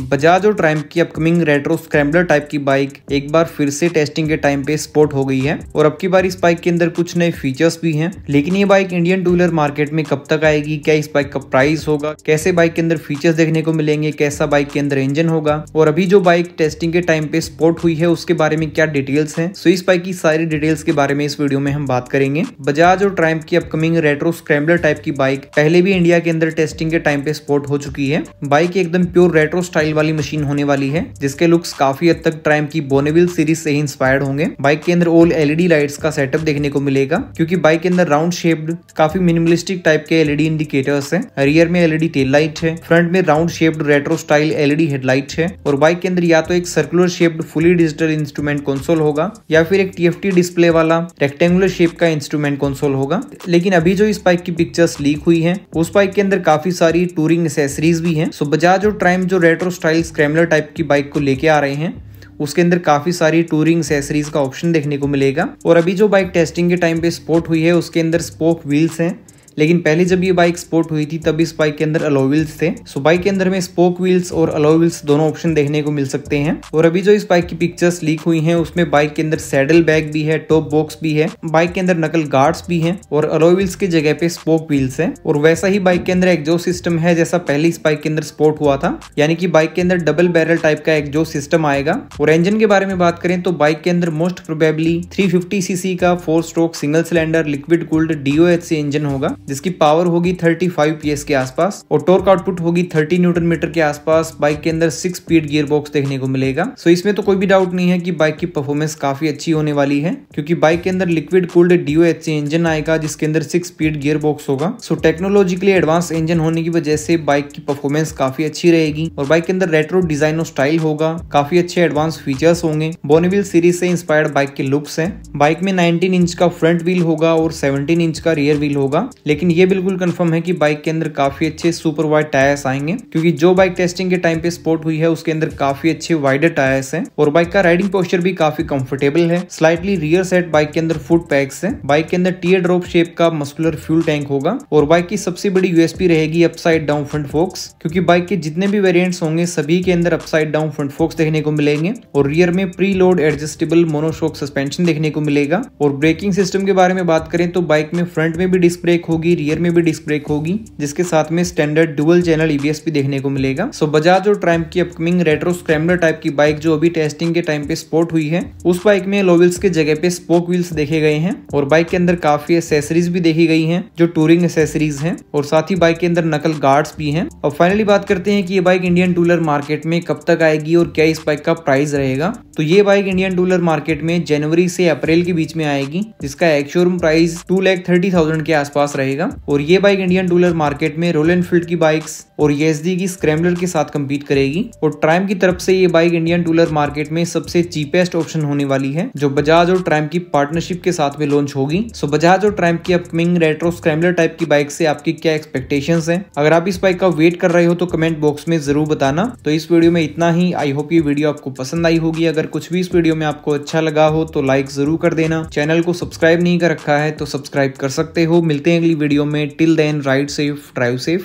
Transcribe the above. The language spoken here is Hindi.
बजाज और ट्राइम की अपकमिंग रेट्रो स्क्रैम्बलर टाइप की बाइक एक बार फिर से टेस्टिंग के टाइम पे स्पोर्ट हो गई है और अब की बार इस बाइक के अंदर कुछ नए फीचर्स भी हैं लेकिन ये bike Indian two wheeler market में कब तक आएगी क्या इस बाइक का प्राइस होगा कैसे बाइक के अंदर फीचर्स देखने को मिलेंगे कैसा बाइक के अंदर इंजन होगा और अभी जो बाइक टेस्टिंग के टाइम पे स्पोर्ट हुई है उसके बारे में क्या डिटेल्स है सो इस बाइक की सारी डिटेल्स के बारे में इस वीडियो में हम बात करेंगे बजाज और ट्राइम की अपकमिंग रेट्रो स्क्रैम्बलर टाइप की बाइक पहले भी इंडिया के अंदर टेस्टिंग के टाइम पे स्पोर्ट हो चुकी है बाइक एकदम प्योर रेट्रो स्टाइल स्टाइल वाली मशीन होने वाली है जिसके लुक्स काफी हद तक ट्राइम की बोनेविल सीरीज से ही इंस्पायर्ड होंगे बाइक के अंदर ओल एलईडी लाइट्स का सेटअप देखने को मिलेगा क्योंकि बाइक के अंदर राउंड शेप्ड काफी मिनिमलिस्टिक टाइप के एलईडी इंडिकेटर्स e e है रियर में एलईडी टेल लाइट है फ्रंट में round shaped retro style LED headlight है और बाइक के अंदर या तो एक circular shaped fully digital instrument console होगा या फिर एक टीएफटी डिस्प्ले वाला रेक्टेंगुलर शेप का इंस्ट्रूमेंट कंसोल होगा लेकिन अभी जो इस बाइक की पिक्चर्स लीक हुई हैं उस बाइक के अंदर काफी सारी टूरिंग एसेसरीज भी हैं सो बजाज और ट्राइम जो रेट्रो स्टाइल स्क्रैमलर टाइप की बाइक को लेके आ रहे हैं उसके अंदर काफ़ी सारी टूरिंग एक्सेसरीज का ऑप्शन देखने को मिलेगा और अभी जो बाइक टेस्टिंग के टाइम पे स्पोर्ट हुई है उसके अंदर स्पोक व्हील्स हैं लेकिन पहले जब ये बाइक स्पोर्ट हुई थी तब इस बाइक के अंदर अलोविल्स थे सो बाइक के अंदर में स्पोक व्हील्स और अलोविल्स दोनों ऑप्शन देखने को मिल सकते हैं और अभी जो इस बाइक की पिक्चर्स लीक हुई है उसमें बाइक के अंदर सैडल बैग भी है टॉप बॉक्स भी है बाइक के अंदर नकल गार्ड्स भी है और अलोविल्स की जगह पे स्पोक व्हील्स है और वैसा ही बाइक के अंदर एक्जो सिस्टम है जैसा पहले इस बाइक के अंदर स्पोर्ट हुआ था यानी कि बाइक के अंदर डबल बैरल टाइप का एक्जो सिस्टम आएगा और इंजन के बारे में बात करें तो बाइक के अंदर मोस्ट प्रोबेबली 350 सीसी का four stroke single cylinder liquid cooled DOHC engine होगा जिसकी पावर होगी 35 फाइव के आसपास और टॉर्क आउटपुट होगी 30 न्यूटन मीटर के आसपास बाइक के अंदर सिक्स स्पीड गियर बॉक्स देखने को मिलेगा सो इसमें तो कोई भी डाउट नहीं है कि बाइक की परफॉर्मेंस काफी अच्छी होने वाली है क्योंकि बाइक के अंदर लिक्विड कूल्ड डीओ इंजन आएगा जिसके अंदर सिक्स स्पीड गियर बॉक्स होगा सो टेक्नोलॉजिकली एडवांस इंजन होने की वजह से बाइक की परफॉर्मेंस काफी अच्छी रहेगी और बाइक के अंदर रेट्रो डिजाइन और स्टाइल होगा काफी अच्छे एडवांस फीचर्स होंगे बोनिविल सीरीज से इंस्पायर्ड बाइक के लुक्स है बाइक में नाइनटीन इंच का फ्रंट व्हील होगा और सेवनटीन इंच का रियर व्हील होगा लेकिन ये बिल्कुल कंफर्म है कि बाइक के अंदर काफी अच्छे सुपर वाइड टायर्स आएंगे क्योंकि जो बाइक टेस्टिंग के टाइम पे स्पोर्ट हुई है उसके अंदर काफी अच्छे वाइडर टायर्स हैं और बाइक का राइडिंग पोस्चर भी काफी कंफर्टेबल है स्लाइटली रियर सेट बाइक के अंदर फुट पैक्स है बाइक के अंदर टीयर ड्रॉप शेप का मस्कुलर फ्यूल टैंक होगा और बाइक की सबसे बड़ी यूएसपी रहेगी अपसाइड डाउन फ्रंट फोक्स क्योंकि बाइक के जितने भी वेरियंट होंगे सभी के अंदर अपसाइड डाउन फ्रंट फोक्स देखने को मिलेंगे और रियर में pre load adjustable monoshock suspension देखने को मिलेगा और ब्रेकिंग सिस्टम के बारे में बात करें तो बाइक में फ्रंट में भी डिस्क ब्रेक होगी होगी रियर में भी डिस्क ब्रेक होगी जिसके साथ में स्टैंडर्ड डुअल चैनल ईबीएस भी देखने को मिलेगा सो बजाज और ट्राइम की अपकमिंग रेट्रो स्क्रैमलर टाइप की बाइक जो अभी टेस्टिंग के टाइम पे स्पोर्ट हुई है उस बाइक में लोविल्स के जगह पे स्पोक व्हील्स देखे गए हैं और बाइक के अंदर काफी एसेसरीज भी देखी गई है जो टूरिंग एसेसरीज है और साथ ही बाइक के अंदर नकल गार्ड्स भी है और फाइनली बात करते हैं की ये बाइक इंडियन टूलर मार्केट में कब तक आएगी और क्या इस बाइक का प्राइस रहेगा तो ये बाइक इंडियन टूलर मार्केट में जनवरी से अप्रैल के बीच में आएगी जिसका ex showroom price two lakh thirty thousand के आसपास रहेगा मिलेगा और ये बाइक इंडियन डूलर मार्केट में रोल एनफील्ड की बाइक्स और ये की स्क्रैम्बलर के साथ कम्पीट करेगी और ट्राइम की तरफ से ये बाइक इंडियन डूलर मार्केट में सबसे चीपेस्ट ऑप्शन होने वाली है जो बजाज और ट्राइम की पार्टनरशिप के साथ में लॉन्च होगी सो बजाज और ट्राइम की अपकमिंग रेट्रो स्क्रैम्बलर टाइप की बाइक से आपकी क्या एक्सपेक्टेशन है अगर आप इस बाइक का वेट कर रहे हो तो कमेंट बॉक्स में जरूर बताना तो इस वीडियो में इतना ही आई होप ये वीडियो आपको पसंद आई होगी अगर कुछ भी इस वीडियो में आपको अच्छा लगा हो तो लाइक जरूर कर देना चैनल को सब्सक्राइब नहीं कर रखा है तो सब्सक्राइब कर सकते हो मिलते हैं अगली video made till then ride safe drive safe